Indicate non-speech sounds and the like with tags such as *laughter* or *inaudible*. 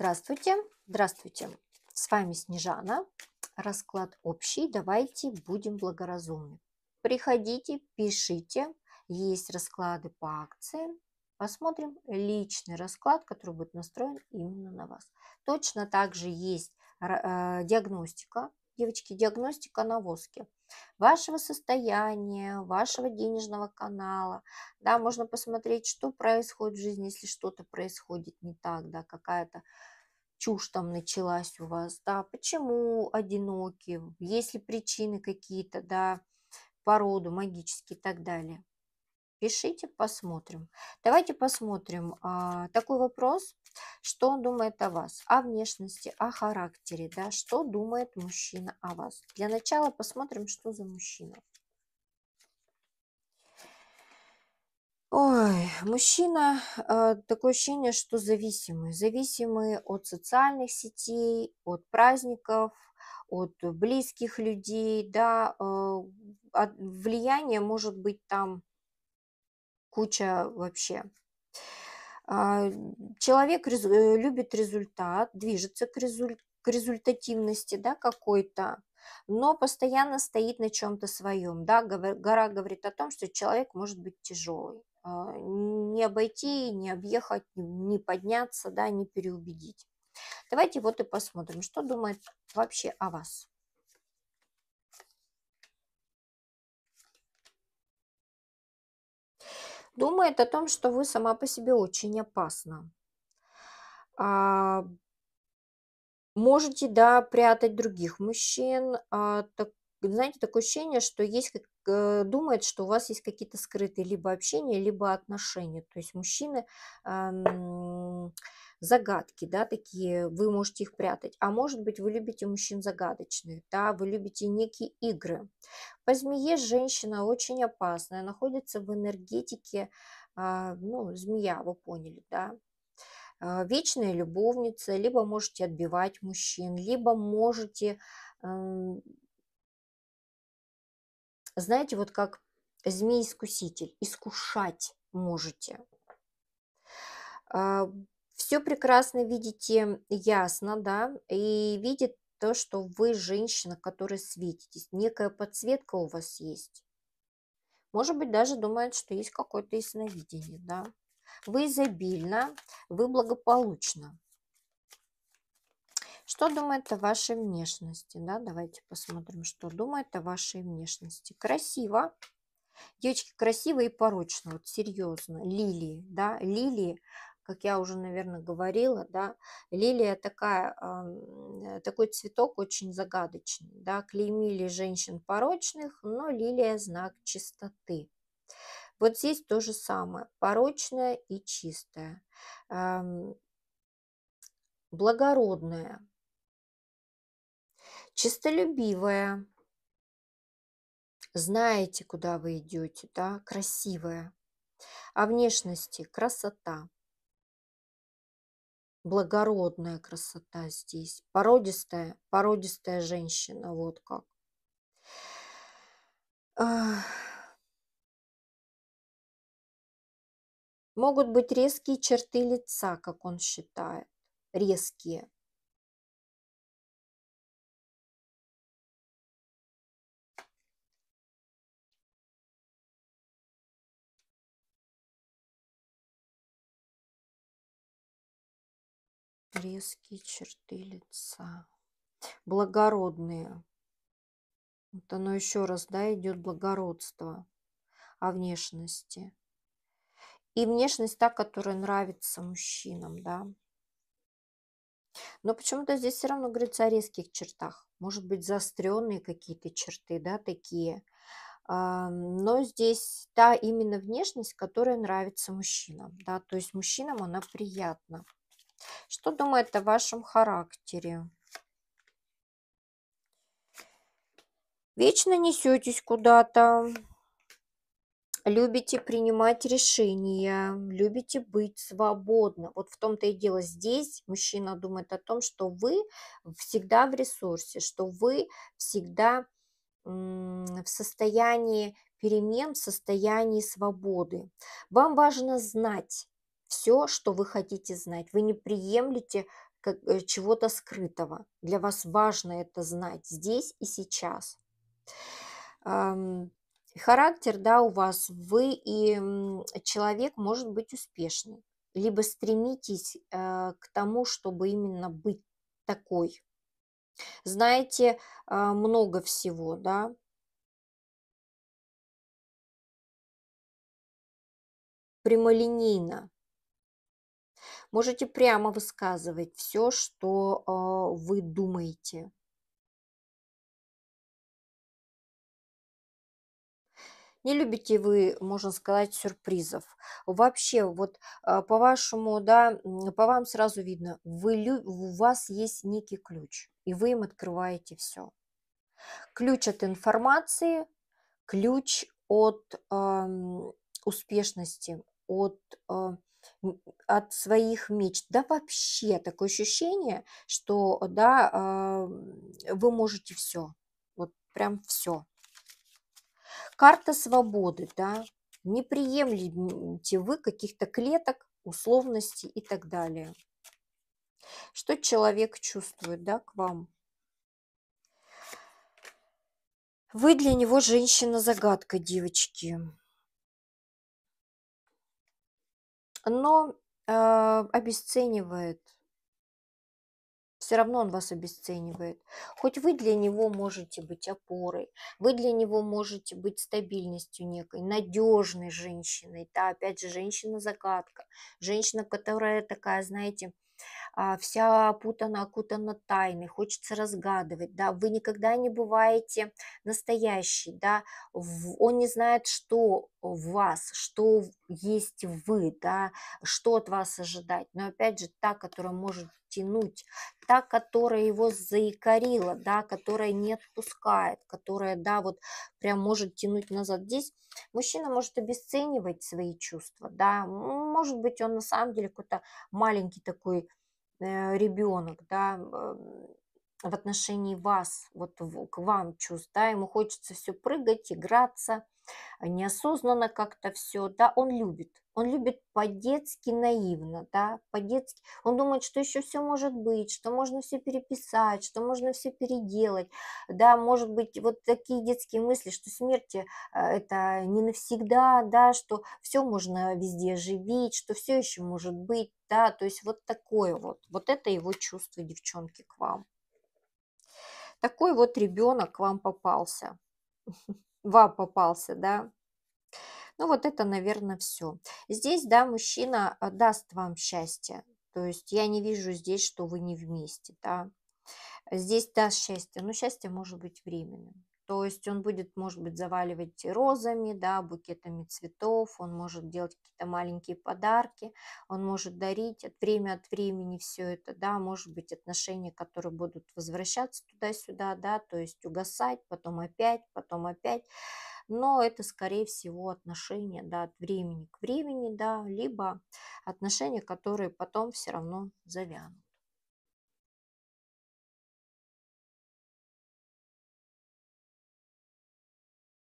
Здравствуйте, здравствуйте. С вами Снежана. Расклад общий. Давайте будем благоразумны. Приходите, пишите. Есть расклады по акциям. Посмотрим личный расклад, который будет настроен именно на вас. Точно также есть э, диагностика девочки, диагностика на воске вашего состояния, вашего денежного канала. Да, можно посмотреть, что происходит в жизни, если что-то происходит не так, да, какая-то чушь там началась у вас, да, почему одиноки, есть ли причины какие-то, да, по роду, магические и так далее. Пишите, посмотрим. Давайте посмотрим а, такой вопрос что он думает о вас, о внешности, о характере, да, что думает мужчина о вас. Для начала посмотрим, что за мужчина. Ой, мужчина, э, такое ощущение, что зависимый. Зависимый от социальных сетей, от праздников, от близких людей, да, э, от может быть там куча вообще. А, человек э, любит результат, движется к, резуль к результативности да, какой-то, но постоянно стоит на чем-то своем. Да? Гора говорит о том, что человек может быть тяжелый. А, не обойти, не объехать, не подняться, да, не переубедить. Давайте вот и посмотрим, что думает вообще о вас. думает о том, что вы сама по себе очень опасна. А, можете, да, прятать других мужчин. А, так, знаете, такое ощущение, что есть, как, э, думает, что у вас есть какие-то скрытые либо общения, либо отношения. То есть мужчины... Э, загадки, да, такие, вы можете их прятать. А может быть, вы любите мужчин загадочных, да, вы любите некие игры. По змее женщина очень опасная, находится в энергетике, а, ну, змея, вы поняли, да, а, вечная любовница, либо можете отбивать мужчин, либо можете, знаете, вот как змей-искуситель, искушать можете. А, все прекрасно видите ясно, да, и видит то, что вы женщина, которая светитесь. Некая подсветка у вас есть. Может быть, даже думает, что есть какое-то ясновидение, да. Вы изобильно, вы благополучно. Что думает о вашей внешности? Да, давайте посмотрим, что думает о вашей внешности. Красиво. Девочки красиво и порочно, вот серьезно. Лилии, да, лилии, как я уже, наверное, говорила, да, лилия такая, такой цветок очень загадочный, да, клеймили женщин порочных, но лилия знак чистоты. Вот здесь то же самое, порочная и чистое, благородная, чистолюбивая. знаете, куда вы идете, да, Красивая. о а внешности красота, благородная красота здесь. Породистая, породистая женщина, вот как. Могут быть резкие черты лица, как он считает. Резкие. резкие черты лица. Благородные. Вот оно еще раз, да, идет благородство о а внешности. И внешность та, которая нравится мужчинам, да. Но почему-то здесь все равно говорится о резких чертах. Может быть, заостренные какие-то черты, да, такие. А, но здесь та именно внешность, которая нравится мужчинам, да, то есть мужчинам она приятна. Что думает о вашем характере? Вечно несетесь куда-то, любите принимать решения, любите быть свободно. Вот в том-то и дело здесь мужчина думает о том, что вы всегда в ресурсе, что вы всегда в состоянии перемен, в состоянии свободы. Вам важно знать, все, что вы хотите знать. Вы не приемлете э, чего-то скрытого. Для вас важно это знать здесь и сейчас. Характер, да, у вас, вы и человек может быть успешный, либо стремитесь э, к тому, чтобы именно быть такой. Знаете а, много всего, да, прямолинейно, Можете прямо высказывать все, что а, вы думаете. Не любите вы, можно сказать, сюрпризов. Вообще, вот а, по вашему, да, по вам сразу видно, вы, у вас есть некий ключ, и вы им открываете все. Ключ от информации, ключ от э, успешности, от э, от своих мечт, да вообще такое ощущение, что да, а, вы можете все, вот прям все. Карта свободы, да, не приемлете вы каких-то клеток, условностей и так далее. Что человек чувствует, да, к вам? Вы для него женщина-загадка, девочки. но э, обесценивает. Все равно он вас обесценивает. Хоть вы для него можете быть опорой, вы для него можете быть стабильностью некой, надежной женщиной. Да, опять же, женщина-загадка, женщина, которая такая, знаете, а, вся опутана, окутана тайной, хочется разгадывать, да, вы никогда не бываете настоящий, да, он не знает, что вас, что есть вы, да, что от вас ожидать. Но опять же, та, которая может тянуть, та, которая его заикарила, да, которая не отпускает, которая, да, вот прям может тянуть назад. Здесь мужчина может обесценивать свои чувства, да, может быть, он на самом деле какой-то маленький такой э, ребенок, да, э, в отношении вас, вот в, к вам чувств, да, ему хочется все прыгать, играться, неосознанно как-то все, да, он любит. Он любит по-детски наивно, да, по-детски. Он думает, что еще все может быть, что можно все переписать, что можно все переделать, да, может быть, вот такие детские мысли, что смерть э, это не навсегда, да, что все можно везде оживить, что все еще может быть, да, то есть вот такое вот, вот это его чувство девчонки к вам. Такой вот ребенок к вам попался. *laughs* вам попался, да. Ну вот это, наверное, все. Здесь, да, мужчина э, даст вам счастье. То есть я не вижу здесь, что вы не вместе, да. Здесь даст счастье, но счастье может быть временным. То есть он будет, может быть, заваливать розами, да, букетами цветов, он может делать какие-то маленькие подарки, он может дарить от время от времени все это, да, может быть, отношения, которые будут возвращаться туда-сюда, да, то есть угасать, потом опять, потом опять. Но это, скорее всего, отношения, да, от времени к времени, да, либо отношения, которые потом все равно завянут.